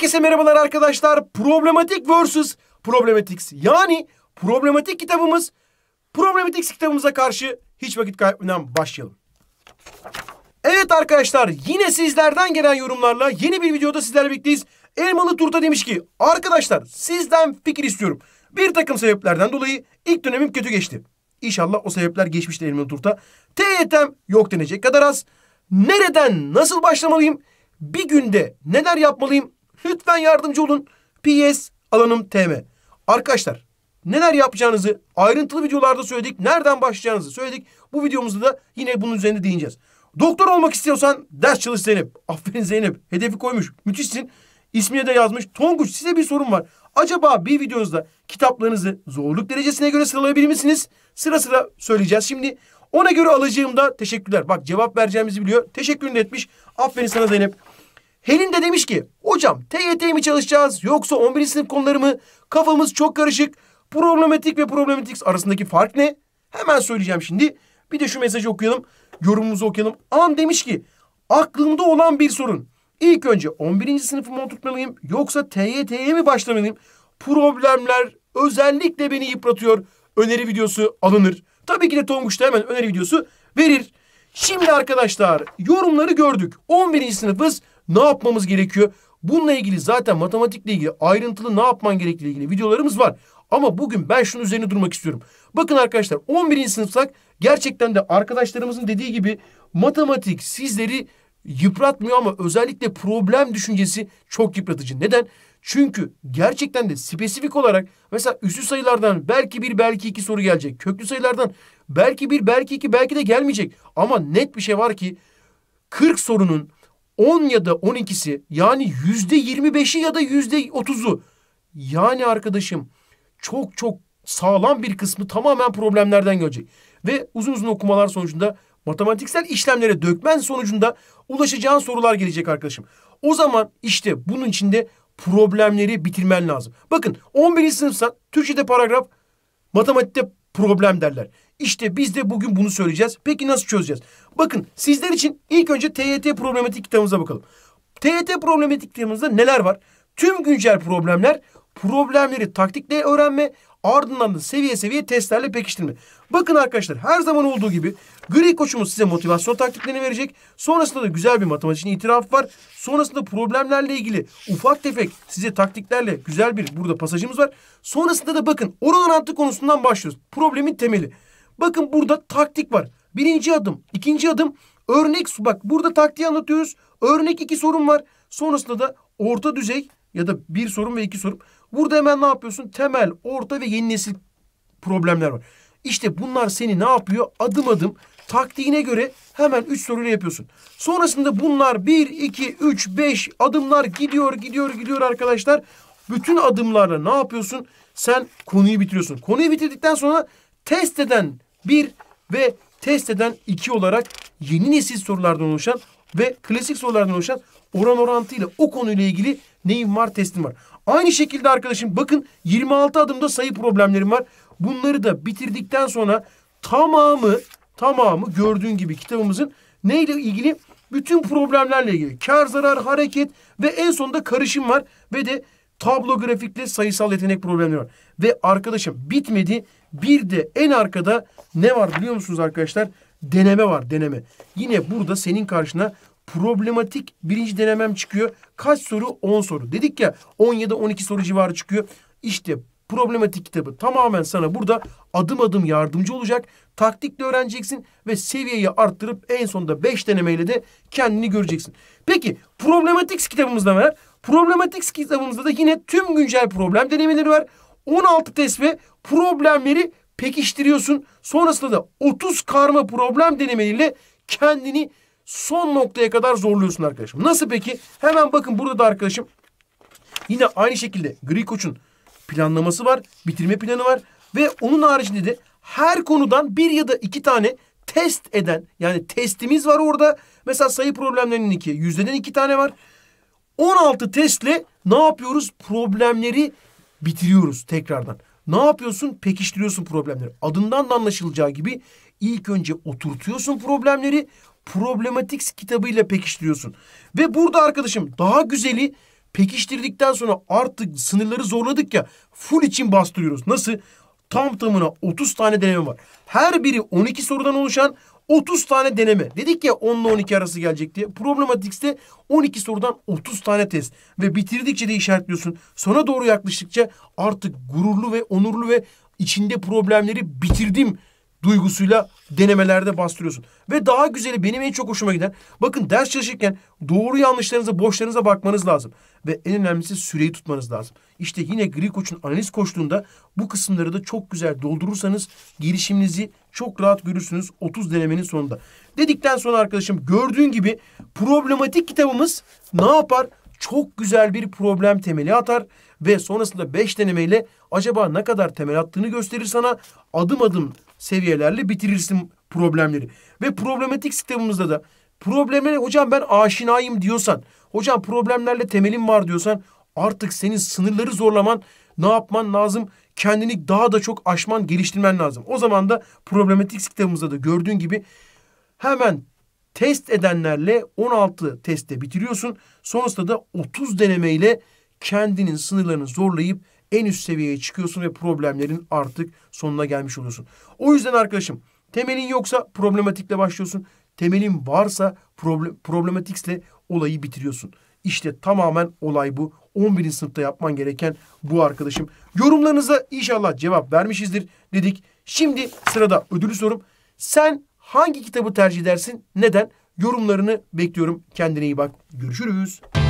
Herkese merhabalar arkadaşlar. Problematik vs. Problematics. Yani problematik kitabımız Problematics kitabımıza karşı hiç vakit kaybetmeden başlayalım. Evet arkadaşlar yine sizlerden gelen yorumlarla yeni bir videoda sizlerle birlikteyiz. Elmalı Turta demiş ki arkadaşlar sizden fikir istiyorum. Bir takım sebeplerden dolayı ilk dönemim kötü geçti. İnşallah o sebepler geçmiştir Elmalı Turta. TYT'm yok denecek kadar az. Nereden nasıl başlamalıyım? Bir günde neler yapmalıyım? Lütfen yardımcı olun. PS alanım TM. Arkadaşlar neler yapacağınızı ayrıntılı videolarda söyledik. Nereden başlayacağınızı söyledik. Bu videomuzda da yine bunun üzerinde değineceğiz. Doktor olmak istiyorsan ders çalış Zeynep. Aferin Zeynep. Hedefi koymuş. Müthişsin. İsmine de yazmış. Tonguç size bir sorum var. Acaba bir videonuzda kitaplarınızı zorluk derecesine göre sıralayabilir misiniz? Sıra sıra söyleyeceğiz. Şimdi ona göre alacağımda teşekkürler. Bak cevap vereceğimizi biliyor. Teşekkürünü etmiş. Aferin sana Zeynep. Helin de demiş ki hocam TYT mi çalışacağız yoksa 11. sınıf konuları mı? Kafamız çok karışık. Problematik ve problematik arasındaki fark ne? Hemen söyleyeceğim şimdi. Bir de şu mesajı okuyalım. Yorumumuzu okuyalım. An demiş ki aklımda olan bir sorun. İlk önce 11. sınıfı sınıfımı oturtmalıyım yoksa TYT'ye mi başlamalıyım? Problemler özellikle beni yıpratıyor. Öneri videosu alınır. Tabii ki de da hemen öneri videosu verir. Şimdi arkadaşlar yorumları gördük. 11. sınıfız ne yapmamız gerekiyor? Bununla ilgili zaten matematikle ilgili ayrıntılı ne yapman gerektiği ilgili videolarımız var. Ama bugün ben şunun üzerine durmak istiyorum. Bakın arkadaşlar 11. sınıfsak gerçekten de arkadaşlarımızın dediği gibi matematik sizleri yıpratmıyor ama özellikle problem düşüncesi çok yıpratıcı. Neden? Çünkü gerçekten de spesifik olarak mesela üslü sayılardan belki bir belki iki soru gelecek. Köklü sayılardan belki bir belki iki belki de gelmeyecek. Ama net bir şey var ki 40 sorunun 10 ya da 12'si yani yüzde 25'i ya da yüzde 30'u yani arkadaşım çok çok sağlam bir kısmı tamamen problemlerden gelecek. Ve uzun uzun okumalar sonucunda matematiksel işlemlere dökmen sonucunda ulaşacağın sorular gelecek arkadaşım. O zaman işte bunun içinde problemleri bitirmen lazım. Bakın 11. sınıfsan Türkçe'de paragraf, matematikte problem derler. İşte biz de bugün bunu söyleyeceğiz. Peki nasıl çözeceğiz? Bakın sizler için ilk önce TYT problematik kitabımıza bakalım. TYT problematik kitabımızda neler var? Tüm güncel problemler, problemleri taktikle öğrenme, ardından da seviye seviye testlerle pekiştirme. Bakın arkadaşlar her zaman olduğu gibi gri koçumuz size motivasyon taktiklerini verecek. Sonrasında da güzel bir matematik itiraf var. Sonrasında problemlerle ilgili ufak tefek size taktiklerle güzel bir burada pasajımız var. Sonrasında da bakın oran orantı konusundan başlıyoruz. Problemin temeli. Bakın burada taktik var. Birinci adım, ikinci adım örnek su. Bak burada taktiği anlatıyoruz. Örnek iki sorun var. Sonrasında da orta düzey ya da bir sorun ve iki sorun. Burada hemen ne yapıyorsun? Temel, orta ve yeni nesil problemler var. İşte bunlar seni ne yapıyor? Adım adım taktiğine göre hemen 3 soruyla yapıyorsun. Sonrasında bunlar 1, 2, 3, 5 adımlar gidiyor, gidiyor, gidiyor arkadaşlar. Bütün adımlarla ne yapıyorsun? Sen konuyu bitiriyorsun. Konuyu bitirdikten sonra test eden bir ve test eden iki olarak yeni nesil sorulardan oluşan ve klasik sorulardan oluşan oran orantıyla o konuyla ilgili neyim var testim var. Aynı şekilde arkadaşım bakın 26 adımda sayı problemlerim var. Bunları da bitirdikten sonra tamamı tamamı gördüğün gibi kitabımızın neyle ilgili bütün problemlerle ilgili kar zarar hareket ve en sonunda karışım var ve de tablo grafikle sayısal yetenek problemleri var. Ve arkadaşım bitmedi. Bir de en arkada ne var biliyor musunuz arkadaşlar? Deneme var deneme. Yine burada senin karşına problematik birinci denemem çıkıyor. Kaç soru? 10 soru. Dedik ya 10 ya da 12 soru civarı çıkıyor. İşte problematik kitabı tamamen sana burada adım adım yardımcı olacak. Taktikle öğreneceksin ve seviyeyi arttırıp en sonunda 5 denemeyle de kendini göreceksin. Peki problematik kitabımızda ne var? Problematik kitabımızda da yine tüm güncel problem denemeleri var. 16 test ve problemleri pekiştiriyorsun. Sonrasında da 30 karma problem denemeleriyle kendini son noktaya kadar zorluyorsun arkadaşım. Nasıl peki? Hemen bakın burada da arkadaşım yine aynı şekilde Gri Koç'un planlaması var. Bitirme planı var. Ve onun haricinde de her konudan bir ya da iki tane test eden yani testimiz var orada. Mesela sayı problemlerinin iki. Yüzdeden iki tane var. 16 testle ne yapıyoruz? Problemleri bitiriyoruz tekrardan. Ne yapıyorsun? Pekiştiriyorsun problemleri. Adından da anlaşılacağı gibi ilk önce oturtuyorsun problemleri. Problematics kitabıyla pekiştiriyorsun. Ve burada arkadaşım daha güzeli pekiştirdikten sonra artık sınırları zorladık ya full için bastırıyoruz. Nasıl? Tam tamına 30 tane deneme var. Her biri 12 sorudan oluşan 30 tane deneme. Dedik ya 10 ile 12 arası gelecek diye. Problematiks'te 12 sorudan 30 tane test. Ve bitirdikçe de işaretliyorsun. Sona doğru yaklaştıkça artık gururlu ve onurlu ve içinde problemleri bitirdim duygusuyla denemelerde bastırıyorsun. Ve daha güzeli benim en çok hoşuma giden. Bakın ders çalışırken doğru yanlışlarınıza, boşlarınıza bakmanız lazım. Ve en önemlisi süreyi tutmanız lazım. İşte yine gri koçun analiz koştuğunda bu kısımları da çok güzel doldurursanız gelişiminizi çok rahat görürsünüz 30 denemenin sonunda. Dedikten sonra arkadaşım gördüğün gibi problematik kitabımız ne yapar? Çok güzel bir problem temeli atar ve sonrasında 5 denemeyle acaba ne kadar temel attığını gösterir sana. Adım adım seviyelerle bitirirsin problemleri. Ve problematik sistemimizde de problemlere hocam ben aşinayım diyorsan, hocam problemlerle temelim var diyorsan artık senin sınırları zorlaman ne yapman lazım? Kendini daha da çok aşman, geliştirmen lazım. O zaman da problematik sistemimizde de gördüğün gibi hemen test edenlerle 16 testte bitiriyorsun. Sonrasında da 30 denemeyle kendinin sınırlarını zorlayıp en üst seviyeye çıkıyorsun ve problemlerin artık sonuna gelmiş oluyorsun. O yüzden arkadaşım temelin yoksa problematikle başlıyorsun. Temelin varsa problem, problematikle olayı bitiriyorsun. İşte tamamen olay bu. 11. sınıfta yapman gereken bu arkadaşım. Yorumlarınıza inşallah cevap vermişizdir dedik. Şimdi sırada ödülü sorum. Sen hangi kitabı tercih edersin? Neden? Yorumlarını bekliyorum. Kendine iyi bak. Görüşürüz.